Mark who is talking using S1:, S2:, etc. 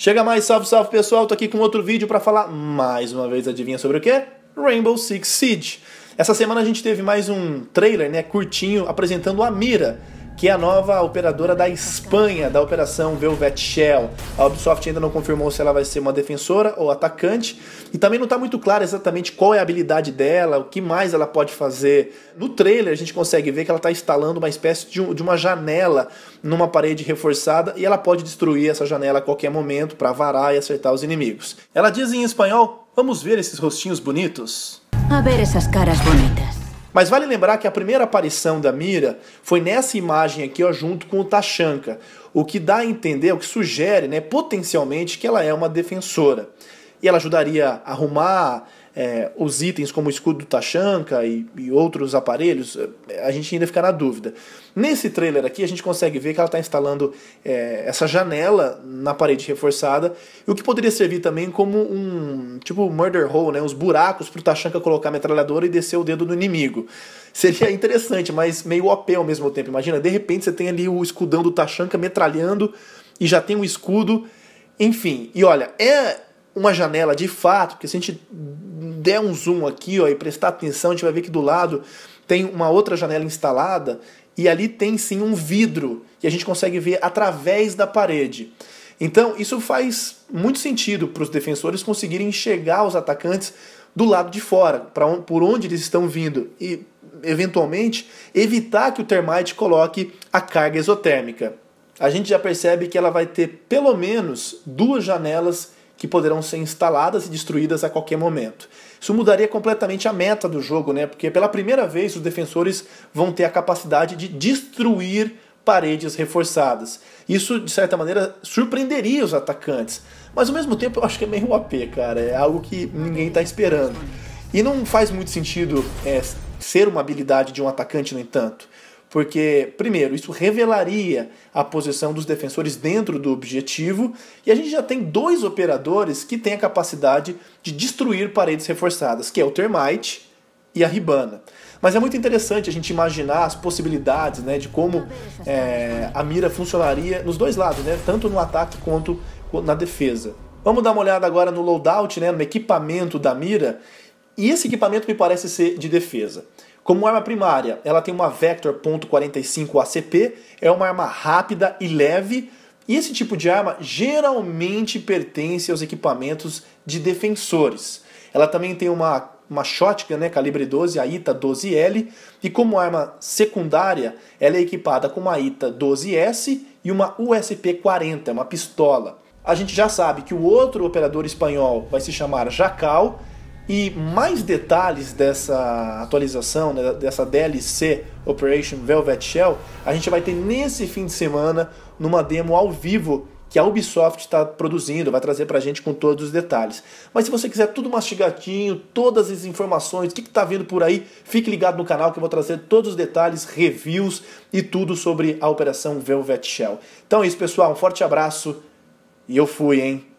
S1: Chega mais, salve, salve pessoal, tô aqui com outro vídeo para falar mais uma vez, adivinha sobre o que? Rainbow Six Siege. Essa semana a gente teve mais um trailer, né, curtinho, apresentando a mira que é a nova operadora da Espanha da operação Velvet Shell. A Ubisoft ainda não confirmou se ela vai ser uma defensora ou atacante, e também não está muito claro exatamente qual é a habilidade dela, o que mais ela pode fazer. No trailer a gente consegue ver que ela está instalando uma espécie de, um, de, uma janela numa parede reforçada e ela pode destruir essa janela a qualquer momento para varar e acertar os inimigos. Ela diz em espanhol: "Vamos ver esses rostinhos bonitos". A ver essas caras bonitas. Mas vale lembrar que a primeira aparição da Mira foi nessa imagem aqui, ó, junto com o Tachanka, o que dá a entender, o que sugere, né, potencialmente, que ela é uma defensora. E ela ajudaria a arrumar é, os itens como o escudo do Tachanka e, e, outros aparelhos, é, a gente ainda fica na dúvida. Nesse trailer aqui, a gente consegue ver que ela está instalando é, essa janela na parede reforçada, o que poderia servir também como um tipo murder hole, né, uns buracos para o Tachanka colocar a metralhadora e descer o dedo do inimigo. Seria interessante, mas meio OP ao mesmo tempo. Imagina, de repente você tem ali o escudão do Tachanka metralhando e já tem um escudo. Enfim, e olha, é uma janela de fato, porque se a gente der um zoom aqui ó, e prestar atenção, a gente vai ver que do lado tem uma outra janela instalada e ali tem sim um vidro que a gente consegue ver através da parede. Então, isso faz muito sentido para os defensores conseguirem enxergar os atacantes do lado de fora, para por onde eles estão vindo e eventualmente evitar que o termite coloque a carga exotérmica. A gente já percebe que ela vai ter pelo menos duas janelas que poderão ser instaladas e destruídas a qualquer momento. Isso mudaria completamente a meta do jogo, né? Porque pela primeira vez os defensores vão ter a capacidade de destruir paredes reforçadas. Isso, de certa maneira, surpreenderia os atacantes. Mas ao mesmo tempo eu acho que é meio AP, cara. É algo que ninguém está esperando. E não faz muito sentido é, ser uma habilidade de um atacante, no entanto. Porque, primeiro, isso revelaria a posição dos defensores dentro do objetivo, e a gente já tem dois operadores que têm a capacidade de destruir paredes reforçadas, que é o Termite e a Ribana. Mas é muito interessante a gente imaginar as possibilidades né, de como é, a mira funcionaria nos dois lados, né, tanto no ataque quanto na defesa. Vamos dar uma olhada agora no loadout, né, no equipamento da mira. E esse equipamento me parece ser de defesa. Como arma primária, ela tem uma Vector .45 ACP, é uma arma rápida e leve, e esse tipo de arma geralmente pertence aos equipamentos de defensores. Ela também tem uma, uma shotgun, né, calibre 12, a ITA 12L, e como arma secundária, ela é equipada com uma ITA 12S e uma USP-40, é uma pistola. A gente já sabe que o outro operador espanhol vai se chamar Jacal, e mais detalhes dessa atualização, né, dessa DLC Operation Velvet Shell, a gente vai ter nesse fim de semana numa demo ao vivo que a Ubisoft está produzindo, vai trazer para a gente com todos os detalhes. Mas se você quiser tudo mastigadinho, todas as informações, o que está vindo por aí, fique ligado no canal que eu vou trazer todos os detalhes, reviews e tudo sobre a Operação Velvet Shell. Então é isso, pessoal. Um forte abraço e eu fui, hein?